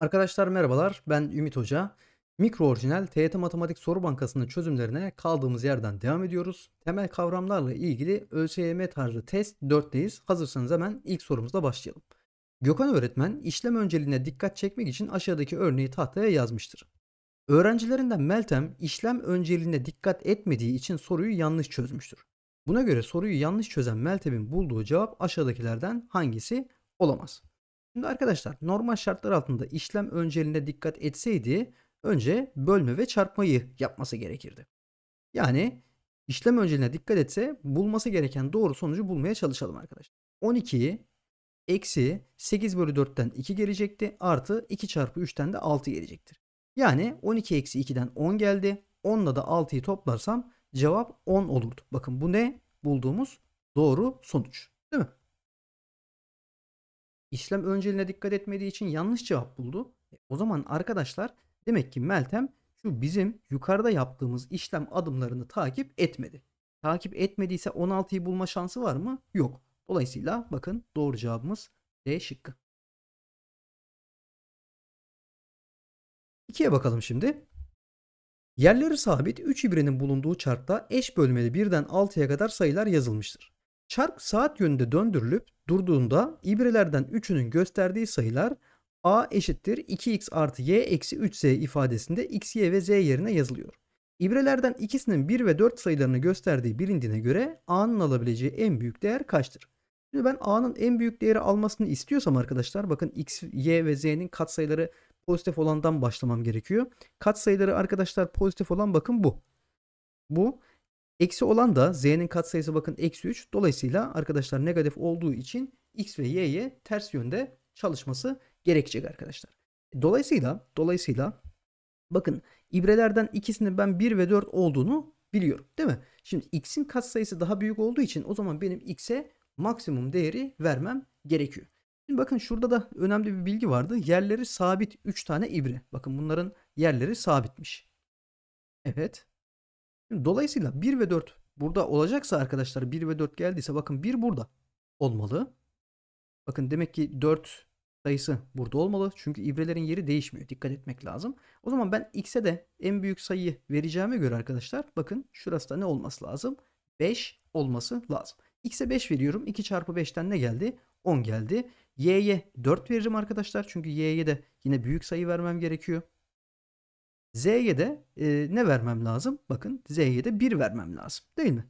Arkadaşlar merhabalar ben Ümit Hoca. Mikro orijinal TYT Matematik Soru Bankası'nın çözümlerine kaldığımız yerden devam ediyoruz. Temel kavramlarla ilgili ÖSYM tarzı test 4'teyiz. Hazırsanız hemen ilk sorumuzla başlayalım. Gökhan öğretmen işlem önceliğine dikkat çekmek için aşağıdaki örneği tahtaya yazmıştır. Öğrencilerinden Meltem işlem önceliğine dikkat etmediği için soruyu yanlış çözmüştür. Buna göre soruyu yanlış çözen Meltem'in bulduğu cevap aşağıdakilerden hangisi olamaz? Şimdi arkadaşlar normal şartlar altında işlem önceliğine dikkat etseydi önce bölme ve çarpmayı yapması gerekirdi. Yani işlem önceliğine dikkat etse bulması gereken doğru sonucu bulmaya çalışalım arkadaşlar. 12 eksi 8 bölü 4'ten 2 gelecekti. Artı 2 çarpı 3'ten de 6 gelecektir. Yani 12 eksi 2'den 10 geldi. 10'la da 6'yı toplarsam cevap 10 olurdu. Bakın bu ne? Bulduğumuz doğru sonuç. Değil mi? işlem önceliğine dikkat etmediği için yanlış cevap buldu. E, o zaman arkadaşlar demek ki Meltem şu bizim yukarıda yaptığımız işlem adımlarını takip etmedi. Takip etmediyse 16'yı bulma şansı var mı? Yok. Dolayısıyla bakın doğru cevabımız D şıkkı. 2'ye bakalım şimdi. Yerleri sabit 3 ibrenin bulunduğu çarkta eş bölmeli birden 6'ya kadar sayılar yazılmıştır. Çark saat yönünde döndürülüp durduğunda ibrelerden üçünün gösterdiği sayılar a eşittir 2x artı y eksi 3z ifadesinde x, y ve z yerine yazılıyor. İbrelerden ikisinin 1 ve 4 sayılarını gösterdiği bilindiğine göre a'nın alabileceği en büyük değer kaçtır? Şimdi ben a'nın en büyük değeri almasını istiyorsam arkadaşlar bakın x, y ve z'nin katsayıları pozitif olandan başlamam gerekiyor. Katsayıları arkadaşlar pozitif olan bakın bu. Bu Eksi olan da z'nin katsayısı bakın eksi 3. Dolayısıyla arkadaşlar negatif olduğu için x ve y'ye ters yönde çalışması gerekecek arkadaşlar. Dolayısıyla dolayısıyla bakın ibrelerden ikisinin ben 1 ve 4 olduğunu biliyorum değil mi? Şimdi x'in katsayısı daha büyük olduğu için o zaman benim x'e maksimum değeri vermem gerekiyor. Şimdi bakın şurada da önemli bir bilgi vardı. Yerleri sabit 3 tane ibre. Bakın bunların yerleri sabitmiş. Evet. Dolayısıyla 1 ve 4 burada olacaksa arkadaşlar 1 ve 4 geldiyse bakın 1 burada olmalı. Bakın demek ki 4 sayısı burada olmalı. Çünkü ibrelerin yeri değişmiyor. Dikkat etmek lazım. O zaman ben x'e de en büyük sayıyı vereceğime göre arkadaşlar bakın şurası da ne olması lazım? 5 olması lazım. X'e 5 veriyorum. 2 çarpı 5'ten ne geldi? 10 geldi. Y'ye 4 veririm arkadaşlar. Çünkü Y'ye de yine büyük sayı vermem gerekiyor. Z'ye de e, ne vermem lazım? Bakın Z'ye de 1 vermem lazım değil mi?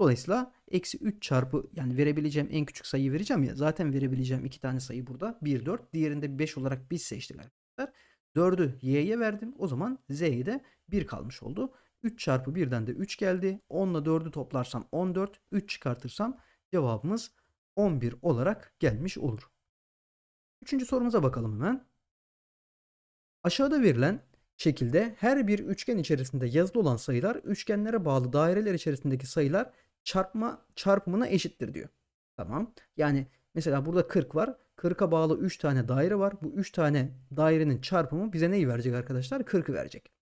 Dolayısıyla eksi 3 çarpı yani verebileceğim en küçük sayıyı vereceğim ya. Zaten verebileceğim iki tane sayı burada. 1, 4. Diğerinde 5 olarak biz seçtik arkadaşlar. 4'ü y'ye verdim. O zaman z'ye de 1 kalmış oldu. 3 çarpı 1'den de 3 geldi. 10 ile 4'ü toplarsam 14. 3 çıkartırsam cevabımız 11 olarak gelmiş olur. Üçüncü sorumuza bakalım hemen. Aşağıda verilen şekilde her bir üçgen içerisinde yazılı olan sayılar üçgenlere bağlı daireler içerisindeki sayılar çarpma çarpımına eşittir diyor. Tamam. Yani mesela burada 40 var. 40'a bağlı 3 tane daire var. Bu 3 tane dairenin çarpımı bize neyi verecek arkadaşlar? 40'ı verecek.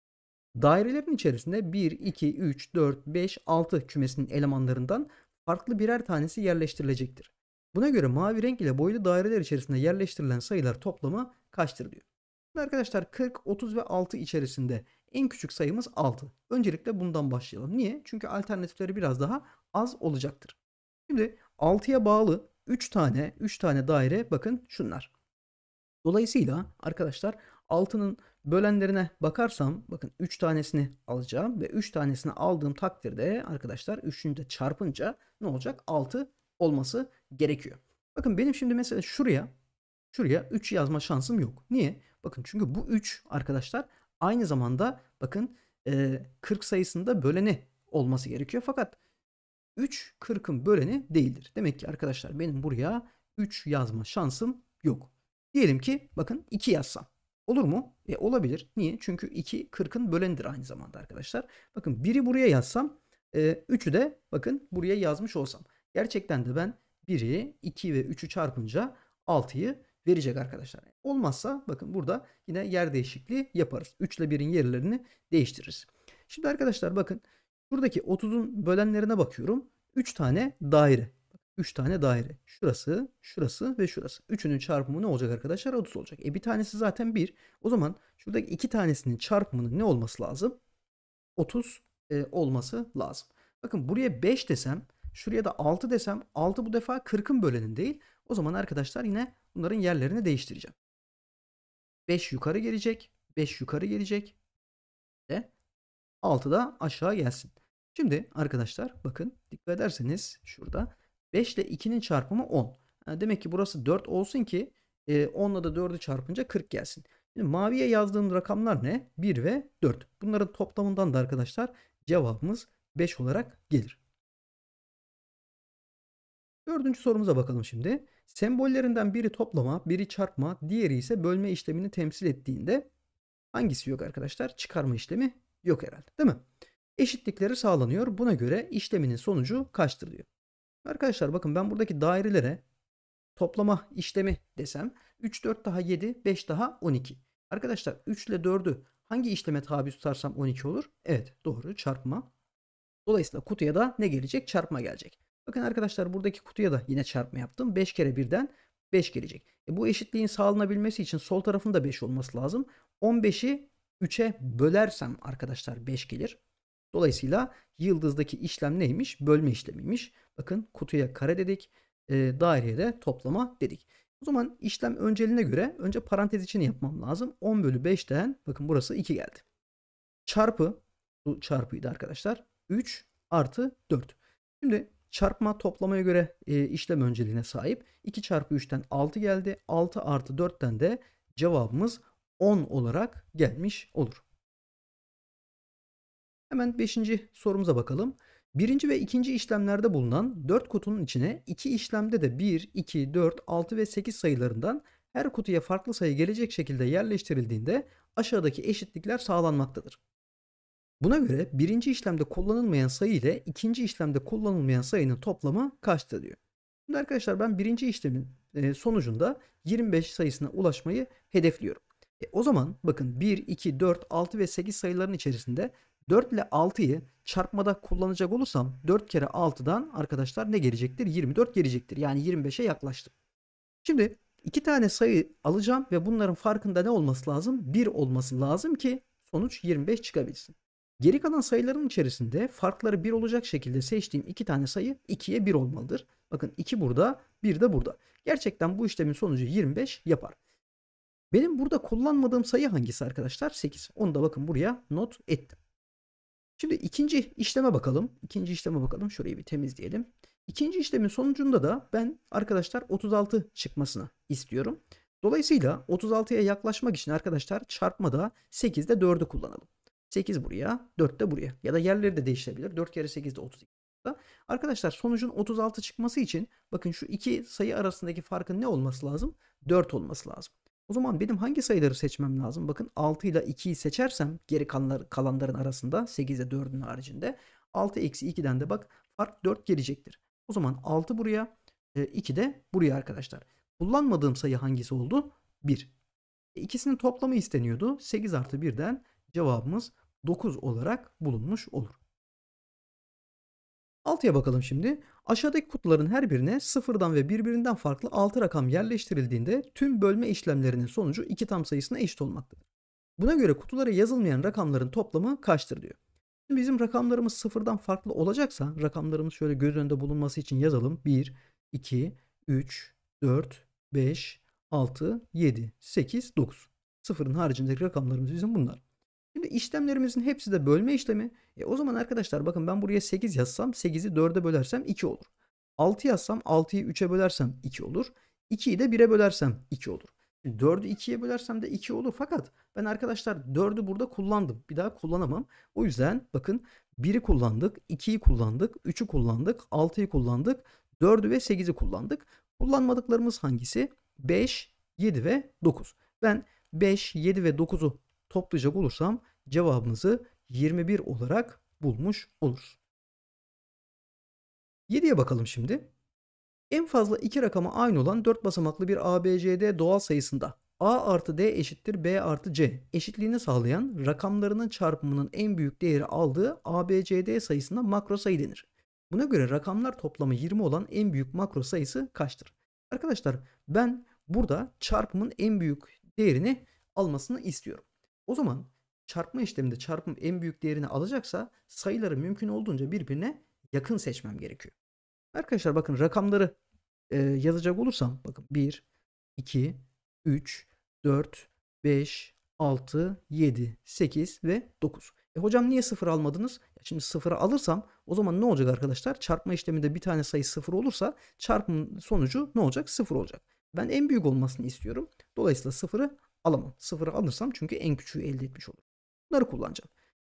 Dairelerin içerisinde 1, 2, 3, 4, 5, 6 kümesinin elemanlarından farklı birer tanesi yerleştirilecektir. Buna göre mavi renk ile boylu daireler içerisinde yerleştirilen sayılar toplamı kaçtır diyor. Şimdi arkadaşlar 40, 30 ve 6 içerisinde en küçük sayımız 6. Öncelikle bundan başlayalım. Niye? Çünkü alternatifleri biraz daha az olacaktır. Şimdi 6'ya bağlı 3 tane 3 tane daire bakın şunlar. Dolayısıyla arkadaşlar 6'nın bölenlerine bakarsam bakın 3 tanesini alacağım ve 3 tanesini aldığım takdirde arkadaşlar 3'ünü de çarpınca ne olacak? 6 olması gerekiyor. Bakın benim şimdi mesela şuraya şuraya 3 yazma şansım yok. Niye? Bakın çünkü bu 3 arkadaşlar aynı zamanda bakın 40 e, sayısında böleni olması gerekiyor. Fakat 3 40'ın böleni değildir. Demek ki arkadaşlar benim buraya 3 yazma şansım yok. Diyelim ki bakın 2 yazsam. Olur mu? E, olabilir. Niye? Çünkü 2 40'ın bölenidir aynı zamanda arkadaşlar. Bakın 1'i buraya yazsam 3'ü e, de bakın buraya yazmış olsam. Gerçekten de ben 1'i 2 ve 3'ü çarpınca 6'yı verecek arkadaşlar. Olmazsa bakın burada yine yer değişikliği yaparız. 3 ile 1'in yerlerini değiştiririz. Şimdi arkadaşlar bakın buradaki 30'un bölenlerine bakıyorum. 3 tane daire. 3 tane daire. Şurası, şurası ve şurası. Üçünün çarpımı ne olacak arkadaşlar? 30 olacak. E bir tanesi zaten 1. O zaman şuradaki iki tanesinin çarpımının ne olması lazım? 30 e, olması lazım. Bakın buraya 5 desem, şuraya da 6 desem 6 bu defa 40'ın bölenin değil. O zaman arkadaşlar yine Bunların yerlerini değiştireceğim. 5 yukarı gelecek. 5 yukarı gelecek. Ve 6 da aşağı gelsin. Şimdi arkadaşlar bakın dikkat ederseniz şurada 5 ile 2'nin çarpımı 10. demek ki burası 4 olsun ki 10 ile de 4'ü çarpınca 40 gelsin. Şimdi maviye yazdığım rakamlar ne? 1 ve 4. Bunların toplamından da arkadaşlar cevabımız 5 olarak gelir. Dördüncü sorumuza bakalım şimdi. Sembollerinden biri toplama, biri çarpma, diğeri ise bölme işlemini temsil ettiğinde hangisi yok arkadaşlar? Çıkarma işlemi yok herhalde değil mi? Eşitlikleri sağlanıyor. Buna göre işleminin sonucu kaçtır diyor. Arkadaşlar bakın ben buradaki dairelere toplama işlemi desem 3 4 daha 7 5 daha 12. Arkadaşlar 3 ile 4'ü hangi işleme tabi tutarsam 12 olur? Evet doğru çarpma. Dolayısıyla kutuya da ne gelecek? Çarpma gelecek. Bakın arkadaşlar buradaki kutuya da yine çarpma yaptım. 5 kere birden 5 gelecek. E bu eşitliğin sağlanabilmesi için sol tarafın da 5 olması lazım. 15'i 3'e bölersem arkadaşlar 5 gelir. Dolayısıyla yıldızdaki işlem neymiş? Bölme işlemiymiş. Bakın kutuya kare dedik. E, daireye de toplama dedik. O zaman işlem önceliğine göre önce parantez için yapmam lazım. 10 bölü 5'ten bakın burası 2 geldi. Çarpı bu çarpıydı arkadaşlar. 3 artı 4. Şimdi Çarpma toplamaya göre e, işlem önceliğine sahip. 2 çarpı 3'ten 6 geldi. 6 artı 4'ten de cevabımız 10 olarak gelmiş olur. Hemen 5. sorumuza bakalım. Birinci ve ikinci işlemlerde bulunan 4 kutunun içine 2 işlemde de 1, 2, 4, 6 ve 8 sayılarından her kutuya farklı sayı gelecek şekilde yerleştirildiğinde aşağıdaki eşitlikler sağlanmaktadır. Buna göre birinci işlemde kullanılmayan sayı ile ikinci işlemde kullanılmayan sayının toplamı kaçtır diyor. Şimdi arkadaşlar ben birinci işlemin e, sonucunda 25 sayısına ulaşmayı hedefliyorum. E o zaman bakın 1, 2, 4, 6 ve 8 sayıların içerisinde 4 ile 6'yı çarpmada kullanacak olursam 4 kere 6'dan arkadaşlar ne gelecektir? 24 gelecektir. Yani 25'e yaklaştım. Şimdi iki tane sayı alacağım ve bunların farkında ne olması lazım? 1 olması lazım ki sonuç 25 çıkabilsin. Geri kalan sayıların içerisinde farkları 1 olacak şekilde seçtiğim iki tane sayı 2'ye 1 olmalıdır. Bakın 2 burada, 1 de burada. Gerçekten bu işlemin sonucu 25 yapar. Benim burada kullanmadığım sayı hangisi arkadaşlar? 8. Onu da bakın buraya not ettim. Şimdi ikinci işleme bakalım. İkinci işleme bakalım. Şurayı bir temizleyelim. İkinci işlemin sonucunda da ben arkadaşlar 36 çıkmasını istiyorum. Dolayısıyla 36'ya yaklaşmak için arkadaşlar çarpmada 8'de 4'ü kullanalım. 8 buraya, 4 de buraya. Ya da yerleri de değişebilir. 4 kere 8 de 32. Arkadaşlar sonucun 36 çıkması için bakın şu iki sayı arasındaki farkın ne olması lazım? 4 olması lazım. O zaman benim hangi sayıları seçmem lazım? Bakın 6 ile 2'yi seçersem geri kalanlar, kalanların arasında 8 ile 4'ün haricinde 6 eksi 2'den de bak fark 4 gelecektir. O zaman 6 buraya 2 e, de buraya arkadaşlar. Kullanmadığım sayı hangisi oldu? 1. E, ikisinin toplamı isteniyordu. 8 artı 1'den cevabımız 9 olarak bulunmuş olur. Altıya bakalım şimdi. Aşağıdaki kutuların her birine sıfırdan ve birbirinden farklı 6 rakam yerleştirildiğinde tüm bölme işlemlerinin sonucu 2 tam sayısına eşit olmaktadır. Buna göre kutulara yazılmayan rakamların toplamı kaçtır diyor. bizim rakamlarımız sıfırdan farklı olacaksa rakamlarımız şöyle göz önünde bulunması için yazalım. 1, 2, 3, 4, 5, 6, 7, 8, 9. Sıfırın haricindeki rakamlarımız bizim bunlar. Şimdi işlemlerimizin hepsi de bölme işlemi. E o zaman arkadaşlar bakın ben buraya 8 yazsam 8'i 4'e bölersem 2 olur. 6 yazsam 6'yı 3'e bölersem 2 olur. 2'yi de 1'e bölersem 2 olur. 4'ü 2'ye bölersem de 2 olur. Fakat ben arkadaşlar 4'ü burada kullandım. Bir daha kullanamam. O yüzden bakın 1'i kullandık, 2'yi kullandık, 3'ü kullandık, 6'yı kullandık, 4'ü ve 8'i kullandık. Kullanmadıklarımız hangisi? 5, 7 ve 9. Ben 5, 7 ve 9'u toplayacak olursam cevabımızı 21 olarak bulmuş oluruz. 7'ye bakalım şimdi. En fazla iki rakama aynı olan 4 basamaklı bir ABCD doğal sayısında A artı D eşittir B artı C eşitliğini sağlayan rakamlarının çarpımının en büyük değeri aldığı ABCD sayısına makro sayı denir. Buna göre rakamlar toplamı 20 olan en büyük makro sayısı kaçtır? Arkadaşlar ben burada çarpımın en büyük değerini almasını istiyorum. O zaman çarpma işleminde çarpım en büyük değerini alacaksa sayıları mümkün olduğunca birbirine yakın seçmem gerekiyor. Arkadaşlar bakın rakamları e, yazacak olursam bakın 1, 2, 3, 4, 5, 6, 7, 8 ve 9. E hocam niye sıfır almadınız? Şimdi sıfıra alırsam o zaman ne olacak arkadaşlar? Çarpma işleminde bir tane sayı sıfır olursa çarpım sonucu ne olacak? Sıfır olacak. Ben en büyük olmasını istiyorum. Dolayısıyla sıfırı alamam. Sıfırı alırsam çünkü en küçüğü elde etmiş olur. Bunları kullanacağım.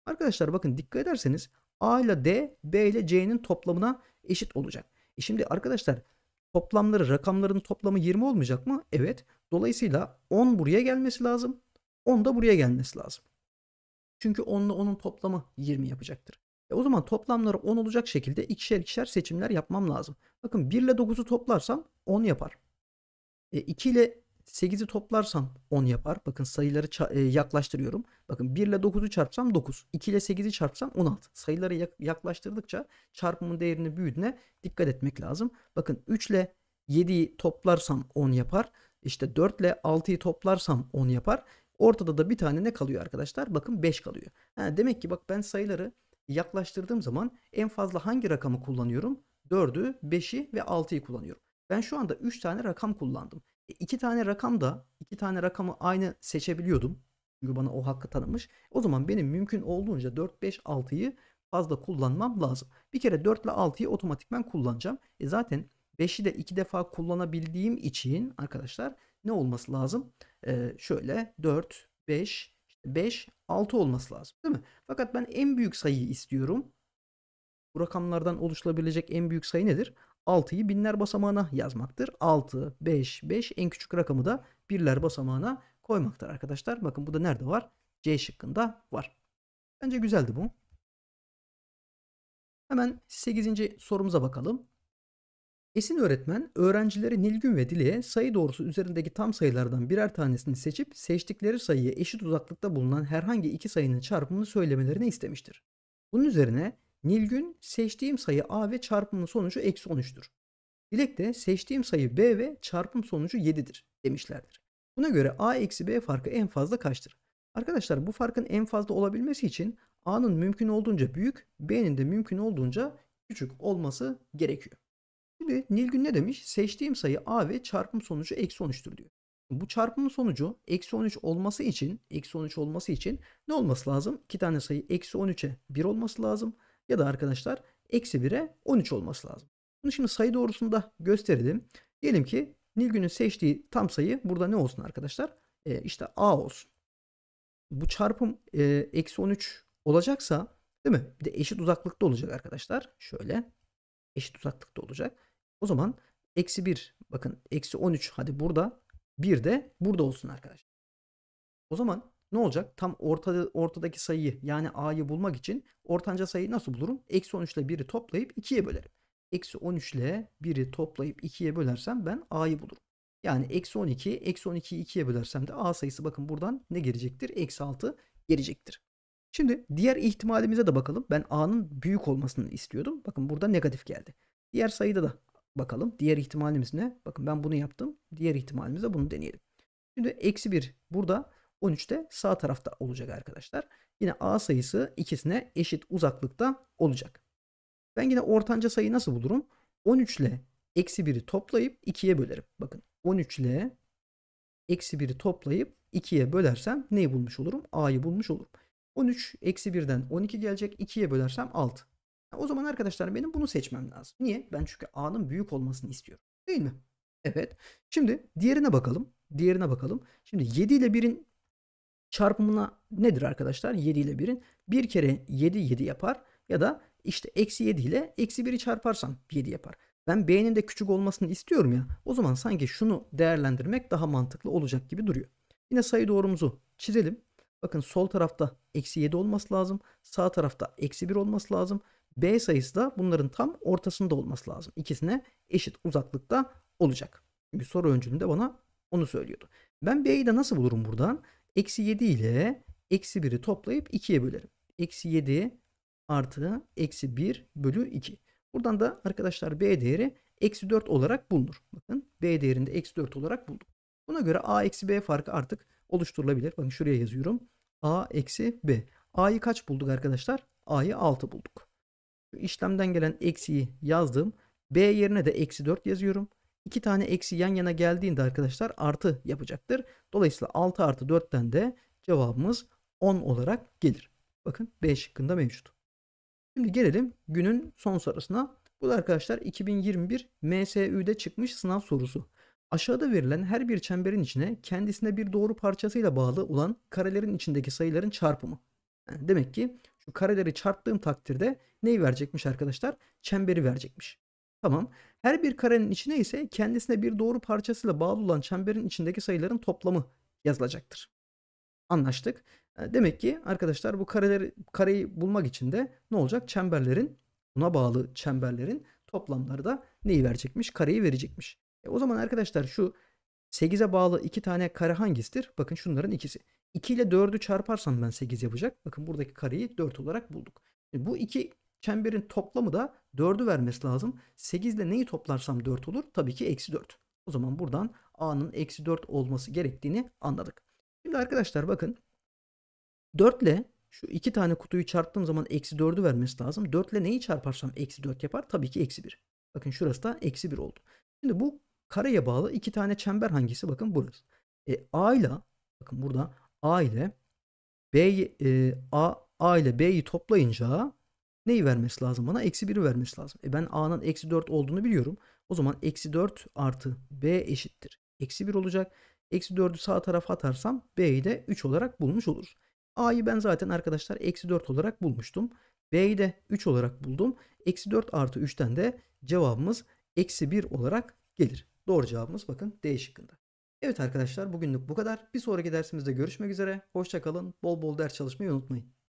Arkadaşlar bakın dikkat ederseniz A ile D, B ile C'nin toplamına eşit olacak. E şimdi arkadaşlar toplamları, rakamların toplamı 20 olmayacak mı? Evet. Dolayısıyla 10 buraya gelmesi lazım. 10 da buraya gelmesi lazım. Çünkü 10 ile 10'un toplamı 20 yapacaktır. E o zaman toplamları 10 olacak şekilde ikişer ikişer seçimler yapmam lazım. Bakın 1 ile 9'u toplarsam 10 yapar. E 2 ile 8'i toplarsam 10 yapar. Bakın sayıları e, yaklaştırıyorum. Bakın 1 ile 9'u çarpsam 9. 2 ile 8'i çarpsam 16. Sayıları yaklaştırdıkça çarpımın değerini büyüdüğüne dikkat etmek lazım. Bakın 3 ile 7'yi toplarsam 10 yapar. İşte 4 ile 6'yı toplarsam 10 yapar. Ortada da bir tane ne kalıyor arkadaşlar? Bakın 5 kalıyor. Ha, demek ki bak ben sayıları yaklaştırdığım zaman en fazla hangi rakamı kullanıyorum? 4'ü, 5'i ve 6'yı kullanıyorum. Ben şu anda 3 tane rakam kullandım. E, iki tane rakam da iki tane rakamı aynı seçebiliyordum. Çünkü bana o hakkı tanımış. O zaman benim mümkün olduğunca 4, 5, 6'yı fazla kullanmam lazım. Bir kere 4 ile 6'yı otomatikman kullanacağım. E zaten 5'i de 2 defa kullanabildiğim için arkadaşlar ne olması lazım? E, şöyle 4, 5, 5, 6 olması lazım değil mi? Fakat ben en büyük sayıyı istiyorum. Bu rakamlardan oluşulabilecek en büyük sayı nedir? 6'yı binler basamağına yazmaktır. 6, 5, 5 en küçük rakamı da birler basamağına koymaktır arkadaşlar. Bakın bu da nerede var? C şıkkında var. Bence güzeldi bu. Hemen 8. sorumuza bakalım. Esin öğretmen öğrencileri Nilgün ve Dile'ye sayı doğrusu üzerindeki tam sayılardan birer tanesini seçip seçtikleri sayıya eşit uzaklıkta bulunan herhangi iki sayının çarpımını söylemelerini istemiştir. Bunun üzerine Nilgün seçtiğim sayı A ve çarpımın sonucu eksi 13'tür. Dilek de seçtiğim sayı B ve çarpım sonucu 7'dir demişlerdir. Buna göre A eksi B farkı en fazla kaçtır? Arkadaşlar bu farkın en fazla olabilmesi için A'nın mümkün olduğunca büyük, B'nin de mümkün olduğunca küçük olması gerekiyor. Şimdi Nilgün ne demiş? Seçtiğim sayı A ve çarpım sonucu eksi 13'tür diyor. Bu çarpımın sonucu eksi 13 olması için eksi 13 olması için ne olması lazım? İki tane sayı eksi 13'e 1 olması lazım ya da arkadaşlar eksi 1'e 13 olması lazım. Bunu şimdi sayı doğrusunda gösterelim. Diyelim ki Nilgün'ün seçtiği tam sayı burada ne olsun arkadaşlar? E, işte A olsun. Bu çarpım e, eksi 13 olacaksa değil mi? Bir de eşit uzaklıkta olacak arkadaşlar. Şöyle eşit uzaklıkta olacak. O zaman eksi 1 bakın eksi 13 hadi burada 1 de burada olsun arkadaşlar. O zaman ne olacak? Tam ortada, ortadaki sayıyı yani a'yı bulmak için ortanca sayıyı nasıl bulurum? Eksi 13 ile 1'i toplayıp 2'ye bölerim. Eksi 13 ile 1'i toplayıp 2'ye bölersem ben a'yı bulurum. Yani eksi 12, eksi 12'yi 2'ye bölersem de a sayısı bakın buradan ne gelecektir? Eksi 6 gelecektir. Şimdi diğer ihtimalimize de bakalım. Ben a'nın büyük olmasını istiyordum. Bakın burada negatif geldi. Diğer sayıda da bakalım. Diğer ihtimalimiz ne? Bakın ben bunu yaptım. Diğer ihtimalimize bunu deneyelim. Şimdi eksi 1 burada 13'te sağ tarafta olacak arkadaşlar. Yine A sayısı ikisine eşit uzaklıkta olacak. Ben yine ortanca sayı nasıl bulurum? 13 ile eksi 1'i toplayıp 2'ye bölerim. Bakın 13 ile eksi 1'i toplayıp 2'ye bölersem neyi bulmuş olurum? A'yı bulmuş olurum. 13 eksi 1'den 12 gelecek. 2'ye bölersem 6. O zaman arkadaşlar benim bunu seçmem lazım. Niye? Ben çünkü A'nın büyük olmasını istiyorum. Değil mi? Evet. Şimdi diğerine bakalım. Diğerine bakalım. Şimdi 7 ile 1'in çarpımına nedir arkadaşlar? 7 ile 1'in. 1 kere 7 7 yapar ya da işte eksi 7 ile eksi 1'i çarparsam 7 yapar. Ben b'nin de küçük olmasını istiyorum ya. O zaman sanki şunu değerlendirmek daha mantıklı olacak gibi duruyor. Yine sayı doğrumuzu çizelim. Bakın sol tarafta eksi 7 olması lazım. Sağ tarafta eksi 1 olması lazım. B sayısı da bunların tam ortasında olması lazım. İkisine eşit uzaklıkta olacak. Çünkü soru öncülünde bana onu söylüyordu. Ben B'yi de nasıl bulurum buradan? Eksi 7 ile eksi 1'i toplayıp 2'ye bölerim. Eksi 7 artı eksi 1 bölü 2. Buradan da arkadaşlar B değeri eksi 4 olarak bulunur. Bakın B değerinde eksi 4 olarak bulduk. Buna göre A eksi B farkı artık oluşturulabilir. Bakın şuraya yazıyorum. A eksi B. A'yı kaç bulduk arkadaşlar? A'yı 6 bulduk. Şu işlemden gelen eksiyi yazdım. B yerine de eksi 4 yazıyorum. İki tane eksi yan yana geldiğinde arkadaşlar artı yapacaktır. Dolayısıyla 6 artı 4'ten de cevabımız 10 olarak gelir. Bakın B şıkkında mevcut. Şimdi gelelim günün son sorusuna. Bu da arkadaşlar 2021 MSÜ'de çıkmış sınav sorusu. Aşağıda verilen her bir çemberin içine kendisine bir doğru parçasıyla bağlı olan karelerin içindeki sayıların çarpımı. Yani demek ki şu kareleri çarptığım takdirde neyi verecekmiş arkadaşlar? Çemberi verecekmiş. Tamam. Her bir karenin içine ise kendisine bir doğru parçasıyla bağlı olan çemberin içindeki sayıların toplamı yazılacaktır. Anlaştık. E, demek ki arkadaşlar bu kareleri, kareyi bulmak için de ne olacak? Çemberlerin buna bağlı çemberlerin toplamları da neyi verecekmiş? Kareyi verecekmiş. E o zaman arkadaşlar şu 8'e bağlı 2 tane kare hangisidir? Bakın şunların ikisi. 2 ile 4'ü çarparsam ben 8 yapacak. Bakın buradaki kareyi 4 olarak bulduk. E, bu iki Çemberin toplamı da 4'ü vermesi lazım. 8 ile neyi toplarsam 4 olur? Tabii ki eksi 4. O zaman buradan A'nın eksi 4 olması gerektiğini anladık. Şimdi arkadaşlar bakın 4 ile şu iki tane kutuyu çarptığım zaman eksi 4'ü vermesi lazım. 4 ile neyi çarparsam eksi 4 yapar? Tabii ki eksi 1. Bakın şurası da eksi 1 oldu. Şimdi bu kareye bağlı iki tane çember hangisi? Bakın burası. E, A ile bakın burada A ile B e, A, A ile B'yi toplayınca neyi vermesi lazım bana? Eksi 1'i vermesi lazım. E ben A'nın eksi 4 olduğunu biliyorum. O zaman eksi 4 artı B eşittir. Eksi 1 olacak. Eksi 4'ü sağ tarafa atarsam B'yi de 3 olarak bulmuş olur. A'yı ben zaten arkadaşlar eksi 4 olarak bulmuştum. B'yi de 3 olarak buldum. Eksi 4 artı 3'ten de cevabımız eksi 1 olarak gelir. Doğru cevabımız bakın D şıkkında. Evet arkadaşlar bugünlük bu kadar. Bir sonraki dersimizde görüşmek üzere. Hoşçakalın. Bol bol ders çalışmayı unutmayın.